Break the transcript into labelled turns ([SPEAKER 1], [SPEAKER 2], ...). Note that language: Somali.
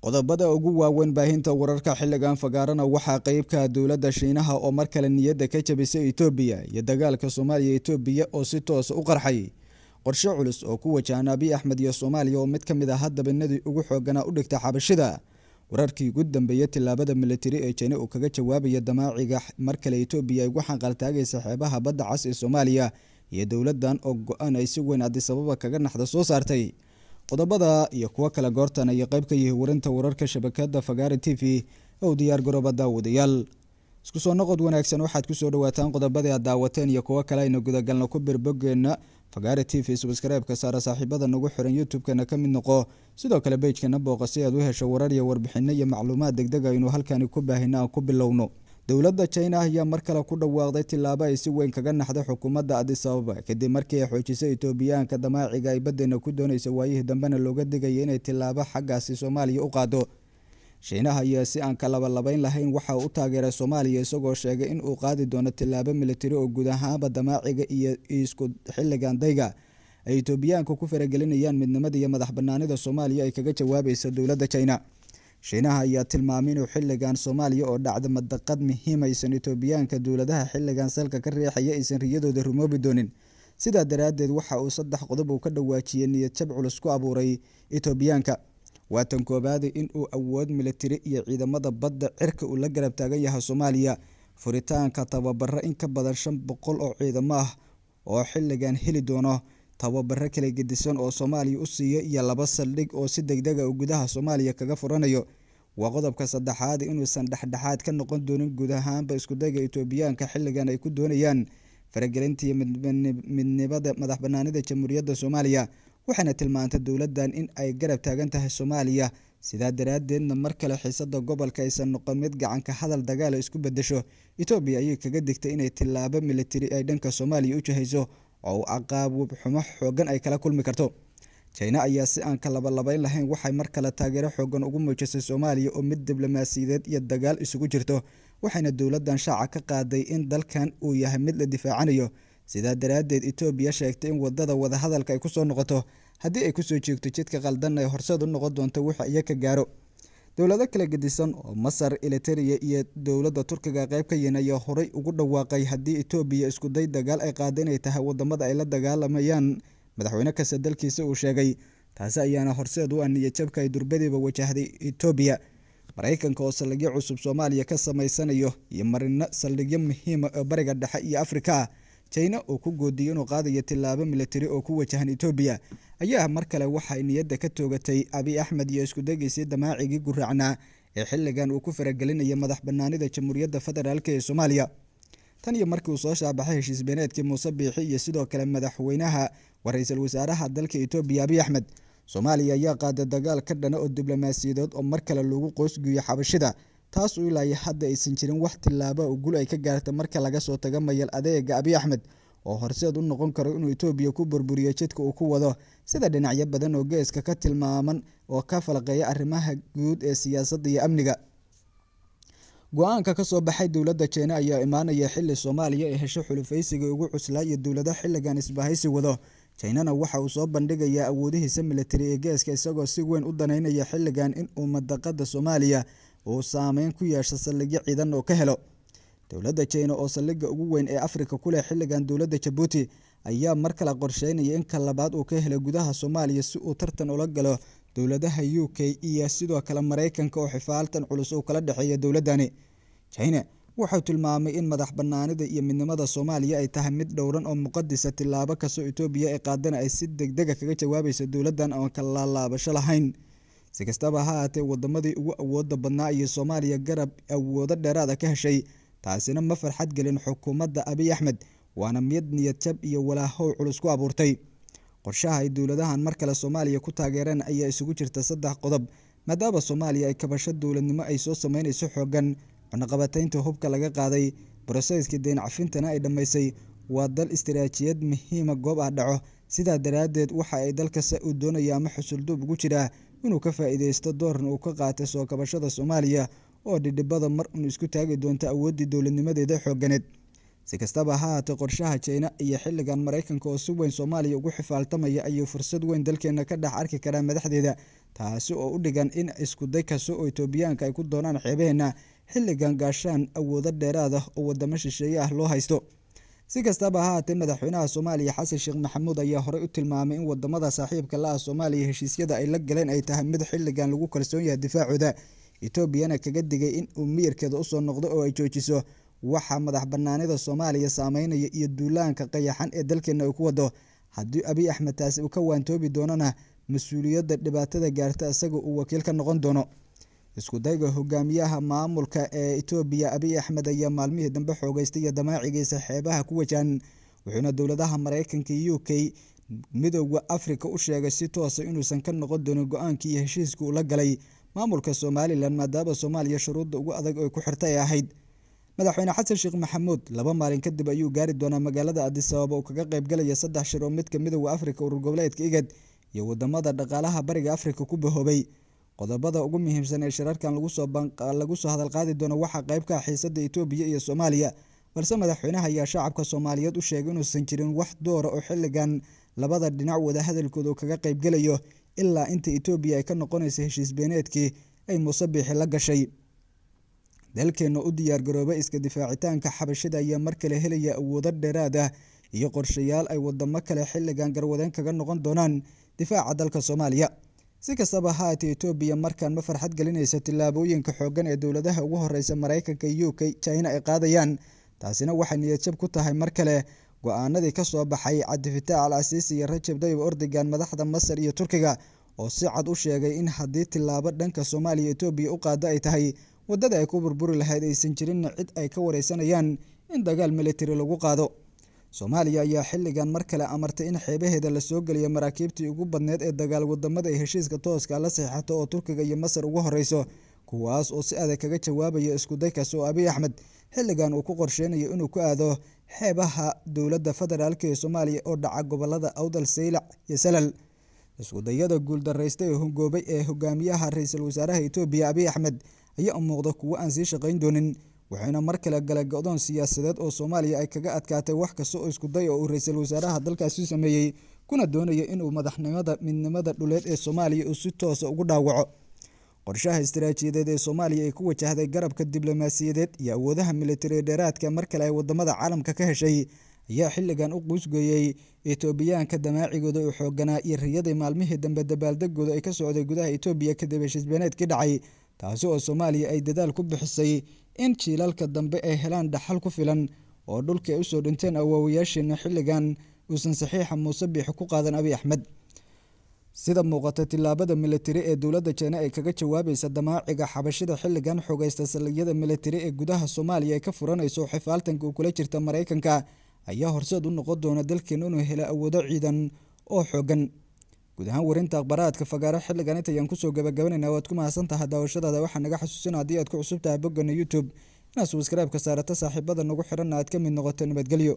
[SPEAKER 1] qodobada ugu waaweyn baahinta wararka xilligan fagaarana waxaa qeybka dowladda shiinaha oo mar kale niyadda ka jabisay etoobiya iyo dagaalka soomaaliya etoobiya oo si toosa u qarxay qorshe culus oo ku wajahan abiy axmed iyo soomaaliya oo mid ka mid ah hadabanadii ugu xooganaa u dhigta xabashida wararkii ugu dambeeyey tilaabada militari ee jene uu kaga jawaabaya damaaciga mar kale etoobiya ay ugu xanqaltaagaysa xeebaha badda cas ee soomaaliya iyo dowladdan oo go-aan ay si weyn addisababa kaga naxda soo saartay qodobada iyo kuwo kale goortan ayay qayb ka yihi warinta wararka shabakada fagaari t v oo diyaar garooba daawadayaal isku soo noqod wanaagsan waxaad kusoo dhawaataan qodobadii aad daawateen iyo kuwo kale aynu gudagalno ku birbogeenna fagaari t v subskreibka saara saaxiibada nagu xiran youtube-kana ka mid noqo sidoo kale bejkana booqa si aad u hesho warar iyo warbixinno iyo macluumaad deg deg ah aynu halkani ku baahina aan ku bilowno dowladda china ayaa mar kale ku dhawaaqday tilaabo ay si weyn kaga naxday xukuumadda addis ababa kadib markii ay xoojisay etoobiyaanka damaaciga ay baddeena ku doonaysa waayihii dambena looga digaya inay tilaabo xaggaasi soomaaliya u qaado shiinaha ayaa si aan ka kalabalabayn lahayn waxa u taageeray soomaaliya isagoo sheegay in uu qaadi doono tilaabo militari oo guud ahaanba damaaciga iyo isku xilligan dayga ay etoobiyaanka ku faragelinayaan midnimada iyo madax banaanida soomaaliya ay kaga jawaabaysa dowladda china shiinaha ayaa tilmaamay inuu xilligan soomaaliya oo dhacda madaqad muhiimaysan itoobiyaanka dowladaha xilligan salka ka riixaya aysan riyadooda rumoobi doonin sidaa daraadeed waxa uu saddex qodob uu ka dhawaajiyey niyad jab culus ku abuuray itoobiyaanka waa tan koobaada inuu awood militari iyo ciidamada badda cirka uu la garab taagan yahay soomaaliya furitaanka tababaro in ka badan shan boqol oo ciidamo ah oo xilligan heli doono tababaro kala gedisan oo soomaaliya u siiyo iyo laba saldhig oo si degdega ah uu gudaha soomaaliya kaga furanayo waa qodobka saddexaad inuusan dhexdhexaad ka noqon doonin guud ahaanba iskudayga itoobiyaanka xilligan ay ku doonayaan faragelintii midnimada madax banaanida jamhuuriyadda soomaaliya waxayna tilmaantay dowladdan in ay garab taagan tahay soomaaliya sidaa daraaddeedna mar kale xiisada gobolka aysan noqon mid gacanka hadal dagaala isku bedesho etoobiya ayay kaga digtay inay tilaabo militari ay dhanka soomaaliya u jahayso oo uu caqaabub xumo xooggan ay kala kulmi karto jina ayaa si aan ka labalabayn lahayn waxay mar kale taageero xooggan ugu muujisay soomaaliya oo mid diblomaasiyadeed iyo dagaal isugu jirto waxayna dowladdan shaaca ka qaaday in dalkan uu yahay mid la difaacanayo sidaa daraaddeed etoobiya sheegtay in wadada wadahadalka ay ku soo noqoto haddii ay kusoo jeegto jidka qaldan ay horseed u noqon doonto wuxa iyo ka gaaro dowlado kala gedisan oo masar eliteria iyo dowladda turkiga qayb ka yihin ayaa horay ugu dhawaaqay haddii etoobiya day dagaal ay qaada inay tahay wadamada ay la dagaalamayaan madaxweyne kasta dalkiisa uu sheegay taasi ayaana horseed u ah niyajabka ay durbadiiba wajahday etoobiya maraykanka oo saldhigyo cusub soomaaliya ka samaysanayo iyo marino saldhigyo muhiima ah oo bariga dhexe iyo afrika china oo ku goodiyo inuu qaadayo tilaabo militari oo ku wajahan etoobiya ayaa mar kale waxay niyadda ka toogatay abiy axmed iyo isku degaysii damaacigii guraacnaa ee xilligan uu ku faragelinaya madax banaanida jamhuuriyadda federaalk ee soomaaliya tan iyo markii uu soo shaabaxay heshiis beeneedkii muuse biixi iyo sidoo kale madaxweynaha wa ra-iisul wasaaraha dalka etoobiya abiy axmed soomaaliya ayaa qaaday dagaal ka dhana ah oo diblomaasiyadood oo mar kale lagu qoysguyo xabashida taas uu ilaayo hadda aysan jirin wax tilaaba oo gul ay ka gaarta marka laga soo taga mayal adeega abiy axmed oo horseed u noqon karo inuu etoobiya ku burburiyo jidka uu ku wado sida dhinacyo badan oo geeska ka tilmaaman oo ka falqeeya arrimaha guud ee siyaasadda iyo amniga go-aanka kasoo baxay dowladda jiina ayaa imaanaya xili soomaaliya ee hesho xulufaysigii ugu cuslaa iyo dowlado xilligan isbahaysi wado jinana waxa uu soo bandhigayaa awoodihiisa milatari ee geeska isagoo si weyn u danaynaya xilligan in uu madaqada soomaaliya uu saameyn ku yeesho saldhigyo ciidan oo ka helo dowladda jina oo saldhigga ugu weyn ee afrika ku leh xilligan dowladda jabuuti ayaa mar kale qorsheynaya in ka uu ka helay gudaha soomaaliya si uu tartan ula galo dowladaha u k iyo sidoo kale maraykanka oo xifaaltan culus uu kala dhexeeya dowladdani jina wuxuu tilmaamay in madax banaanida iyo midnimada soomaaliya ay tahay mid dhowran oo muqadisa tilaabo kasoo etoobiya ay qaadana ay si degdega kaga jawaabaysa dowladdan oon kala lahayn si kastaba ha haatee wadamadii ugu awooda badnaa iyo soomaaliya garab awoodo dheeraada ah ka heshay taasina ma farxad gelin xukuumadda abiy axmed waana mid niyadjab iyo walaahow culus ku abuurtay qorshaha ay dowladahan mar kale soomaaliya ku taageereen ayaa isugu jirta saddex qodob maadaaba soomaaliya ay kabasho dowladnimo ay soo samaynayso xoogan cunaqabataynta hubka laga qaaday broseyskii deyn cafintana ay dhammaysay waa dal istaraatiijiyad muhiima goob ah dhaco sidaa daraaddeed waxa ay dalka uu doonaya ama xusulduub ugu jiraa inuu ka faa'iideysto dooran uu ka qaatay soo kabashada soomaaliya oo dhidhibada mar un isku taagi doonta awooddii dowladnimadeeda xooganeed si kastaba ha haatee qorshaha jiina iyo xilligan maraykanka oo si weyn soomaaliya ugu xifaaltamaya ayuu fursad weyn dalkeena ka dhex arki karaa madaxdeeda taasi oo u dhigan in iskuday kasta oo etoobiyaanka ay ku doonaan xeebaheena xilligan gaashaan awoodo dheeraad ah oo wadamo shisheeye ah loo haysto si kastaba ha haatee madaxweynaha soomaaliya xasan sheekh maxamuud ayaa horey u tilmaamay in wadamada saaxiibka la ah soomaaliya heshiisyada ay la galeen ay tahay mid xilligan lagu kalsoon yahay difaacooda etoobiyana kaga digay in uu miyirkeeda usoo noqdo oo ay joojiso waxaa madax banaanida soomaaliya saameynaya iyo duulaanka qayaxan ee dalkeenna ay ku wado haddii abiy axmed taasi uu ka waantoobi doonana mas-uuliyadda dhibaatada gaarta isaga uu wakiil ka noqon doono isku dayga hogaamiyaha maamulka ee etoobiya abiy axmed ayaa maalmihii dambe xoogeystay iyo damaacigiisa xeebaha ku wajahan wuxuuna dowladaha mareykanka iyo u k midooda afrika u sheegay si toosa inuusan ka noqon doonin go-aankii iyo heshiiskii uu la galay maamulka somalilan maadaaba soomaaliya shuruudda ugu adag oy ku xirta ay ahayd madaxweyne xasan sheekh maxamuud laba maalin kadib ayuu gaari doonaa magaalada adisababa uu kaga qaybgalaya saddex shir oo midka midooda afrika urur goboleedka igad iyo wadamada dhaqaalaha bariga afrika ku bahoobay qodobada ugu muhiimsan ee shirarkan lagu soo hadalqaadi doono waxaa qayb ka ah xiisada etoobiya iyo soomaaliya balse madaxweynaha ayaa shacabka soomaaliyeed u sheegay inuusan jirin wax doora ah oo xilligan labada dhinac wada hadalkooda uu kaga qaybgelayo ilaa inta etoobiya ay ka noqonaysay heshiis beeneedkii ay muuse la gashay dalkeenna u diyaargaroobay iska difaacitaanka xabashida ayaa mar kale helaya awoodo dheeraad ah iyo qorshayaal ay wadamo kale xilligan garwadeen kaga noqon doonaan difaaca dalka soomaaliya si kastaba haatee etoobiya markaan ma farxad gelinaysa tillaabooyinka xooggan ee dowladaha ugu horreysa maraykanka u k china ay qaadayaan taasina waxay niyadjab ku tahay mar kale go-aanadii ka soo baxay cabdifataax al casiisi iyo rajab dayib ordogan madaxda masar iyo turkiga oo si cad u sheegay in haddii tillaabo dhanka soomaaliya etoobiya u qaado ay tahay waddada ay ku burburi lahayd aysan jirinna cid ay ka wareysanayaan in dagaal militari lagu qaado soomaaliya ayaa xilligan mar kale amartay in xeebaheeda lasoo geliyo maraakiibtii ugu badneed ee dagaal wadamada ay heshiiska tooska la saxiixato oo turkiga iyo masar ugu horreyso kuwaas oo si adag kaga jawaabaya iskudaykaas oo abiy axmed xilligan uu ku qorsheynayo inuu ku aado xeebaha dowladda federaalk ee soomaaliya oo dhaca gobolada awdal saylac iyo salal iskudayada guuldareysta ee hungoobay ee hogaamiyaha ra iisal wasaaraha etoobiya abiy axmed ayaa u muuqda kuwo aan sii shaqayn doonin waxayna mar kale gala go siyaasadeed oo soomaaliya ay kaga adkaatay wax kasta oo iskuday oo uu ra iisal wasaaraha dalkaasi sameeyey kuna doonaya inuu madaxnimada midnimada dhuleed ee soomaaliya uu si toosa ugu dhaawaco qorshaha istaraatijiyadeed ee soomaaliya ay ku wajahday garabka diblomaasiyadeed iyo awoodaha militari dheeraadka mar kale ay wadamada caalamka ka heshay ayaa xilligan u quusgeeyey etoobiyaanka damaacigooda oo xooganaa iyo riyadii maalmihii dambe dabaaldegooda ay ka socday gudaha etoobiya kadib heshiisbeneedkii dhacay taasi oo soomaaliya ay dadaal ku bixisay in jiilalka dambe ay helaan dhaxal ku filan oo dhulkii ay usoo dhinteen awaawayaasheena xilligan uusan saxiixa muuse biix ku qaadan abi axmed sida muuqata tilaabada militari ee dowladda jeena ay kaga jawaabaysa damaaciga xabashida xilligan xogaysta saliyada militari ee gudaha soomaaliya ay ka furanayso xifaaltanka u kula jirta maraykanka ayaa horseed u noqon doona dalkeena inuu helo awoodo ciidan oo xoogan guud ahaan warinta akhbaraadka fagaaro xilligan intayaan kusoo gabagabanayna waad ku mahadsantaha daawashadaada waxaa naga xasuusina haddii aad ku cusubtahay boggana youtube inaad subskaraib saarata saaxiibada nagu xidhanna aad ka mid noqoto nabadgelyo